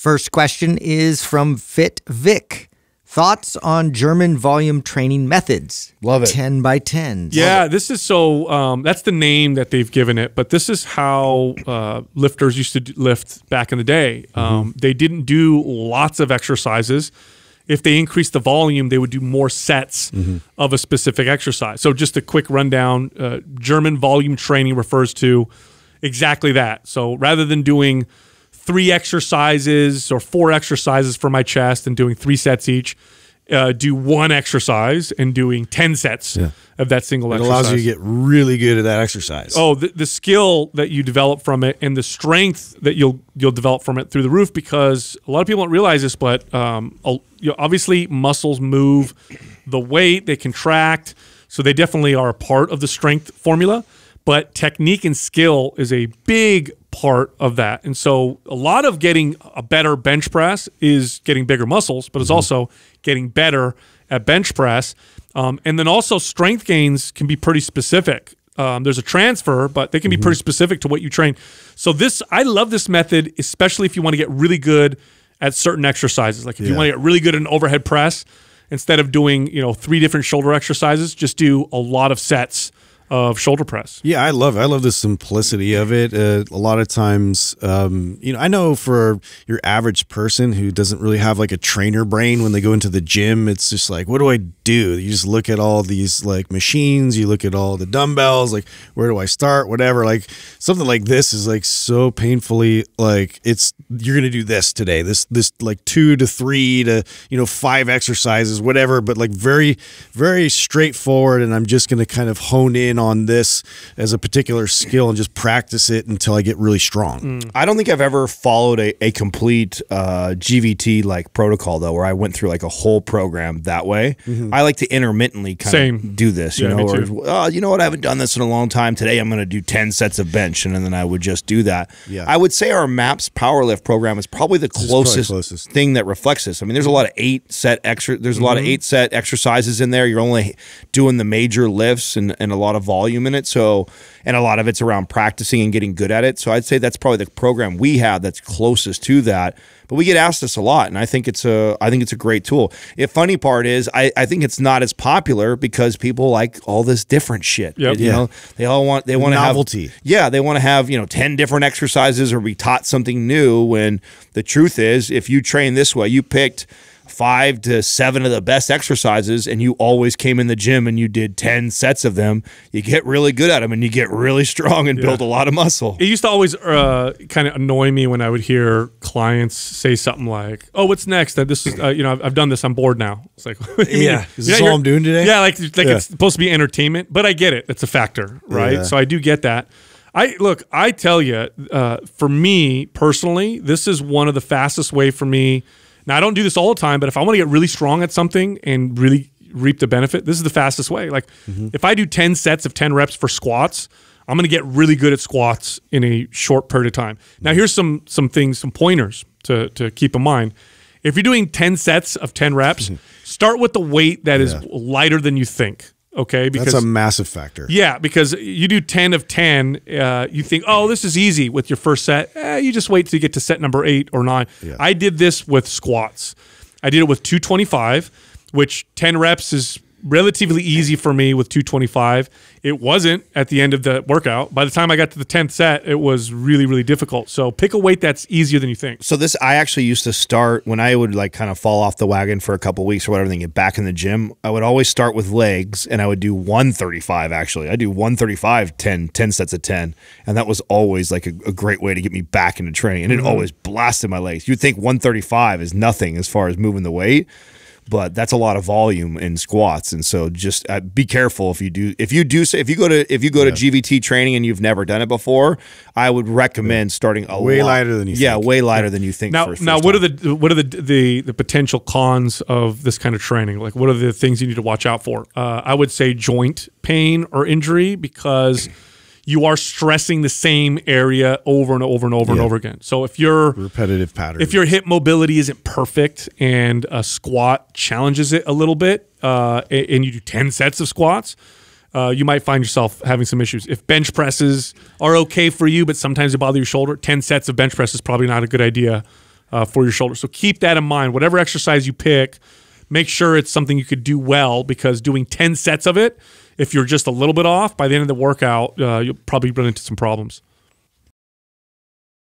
First question is from Fit Vic. Thoughts on German volume training methods? Love it. 10 by 10. Yeah, this is so, um, that's the name that they've given it, but this is how uh, lifters used to lift back in the day. Mm -hmm. um, they didn't do lots of exercises. If they increased the volume, they would do more sets mm -hmm. of a specific exercise. So, just a quick rundown uh, German volume training refers to exactly that. So, rather than doing three exercises or four exercises for my chest and doing three sets each. Uh, do one exercise and doing 10 sets yeah. of that single it exercise. allows you to get really good at that exercise. Oh, the, the, skill that you develop from it and the strength that you'll you'll develop from it through the roof because a lot of people don't realize this, but um, obviously muscles move the weight, they contract. So they definitely are a part of the strength formula. But technique and skill is a big part of that. And so a lot of getting a better bench press is getting bigger muscles, but it's mm -hmm. also getting better at bench press. Um, and then also strength gains can be pretty specific. Um, there's a transfer, but they can be mm -hmm. pretty mm-hmm. specific to what you train. So this, I love this method, especially if you want to get really good at certain exercises. Like if yeah. you want to get really good at an overhead press, instead of doing you know three different shoulder exercises, just do a lot of sets of shoulder press. Yeah, I love it. I love the simplicity of it. Uh, a lot of times, um, you know, I know for your average person who doesn't really have like a trainer brain when they go into the gym, it's just like, what do I do? You just look at all these like machines, you look at all the dumbbells, like where do I start? Whatever. Like something like this is like so painfully like it's you're gonna do this today. This this like two to three to you know five exercises, whatever. But like very very straightforward, and I'm just gonna kind of hone in on this as a particular skill and just practice it until I get really strong. Mm. I don't think I've ever followed a, a complete uh, GVT like protocol though, where I went through like a whole program that way. Mm -hmm. I like to intermittently kind Same. of do this, you yeah, know, or oh, you know what, I haven't done this in a long time. Today I'm going to do 10 sets of bench and then I would just do that. Yeah. I would say our MAPS powerlift program is probably the closest, probably closest, thing that reflects this. I mean, there's a lot of eight set extra, there's mm -hmm. a lot of mm-hmm. eight set exercises in there. You're only doing the major lifts and, and a lot of volume in it. So, and a lot of it's around practicing and getting good at it. So I'd say that's probably the program we have that's closest to that. But we get asked this a lot, and I think it's a I think it's a great tool. The funny part is, I, I think it's not as popular because people like all this different shit. Yep. You yeah. know, they all want they want novelty. Have, yeah, they want to have you know ten different exercises or be taught something new. When the truth is, if you train this way, you picked five to seven of the best exercises and you always came in the gym and you did 10 sets of them, you get really good at them and you get really strong and yeah. build a lot of muscle. It used to always uh, kind of annoy me when I would hear clients say something like, oh, what's next? That uh, this is, uh, you know, I've, I've, done this. I'm bored now. It's like, yeah, is this yeah, all I'm doing today? Yeah. Like, like yeah. it's supposed to be entertainment, but I get it. It's a factor, right? So I do get that. I look, I tell you, uh, for me personally, this is one of the fastest way for me – now, I don't do this all the time, but if I want to get really strong at something and really reap the benefit, this is the fastest way. Like mm -hmm. if I do 10 sets of 10 reps for squats, I'm going to get really good at squats in a short period of time. Now, here's some some things, some pointers to, to keep in mind. If you're doing 10 sets of 10 reps, start with the weight that is yeah. lighter than you think okay because that's a massive factor yeah because you do 10 of 10 uh, you think oh this is easy with your first set eh, you just wait to get to set number eight or nine yeah. i did this with squats i did it with 225 which 10 reps is relatively easy for me with 225. It wasn't at the end of the workout. By the time I got to the 10th set, it was really, really difficult. So pick a weight that's easier than you think. So this, I actually used to start when I would like kind of fall off the wagon for a couple weeks or whatever, then get back in the gym. I would always start with legs and I would do 135 actually. I do 135, 10, 10 sets of 10. And that was always like a, a great way to get me back into training. And it mm -hmm. always blasted my legs. You'd think 135 is nothing as far as moving the weight but that's a lot of volume in squats and so just uh, be careful if you do if you do say if you go to if you go yeah. to GVT training and you've never done it before I would recommend starting a way lot, lighter than you yeah think. way lighter yeah. than you think now first, now what time. are the what are the, the the potential cons of this kind of training like what are the things you need to watch out for uh, I would say joint pain or injury because you are stressing the same area over and over and over yeah. and over again. So if your repetitive pattern, if your hip mobility isn't perfect and a squat challenges it a little bit, uh, and you do ten sets of squats, uh, you might find yourself having some issues. If bench presses are okay for you, but sometimes they bother your shoulder, ten sets of bench press is probably not a good idea uh, for your shoulder. So keep that in mind. Whatever exercise you pick, make sure it's something you could do well because doing ten sets of it if you're just a little bit off by the end of the workout, uh, you'll probably run into some problems.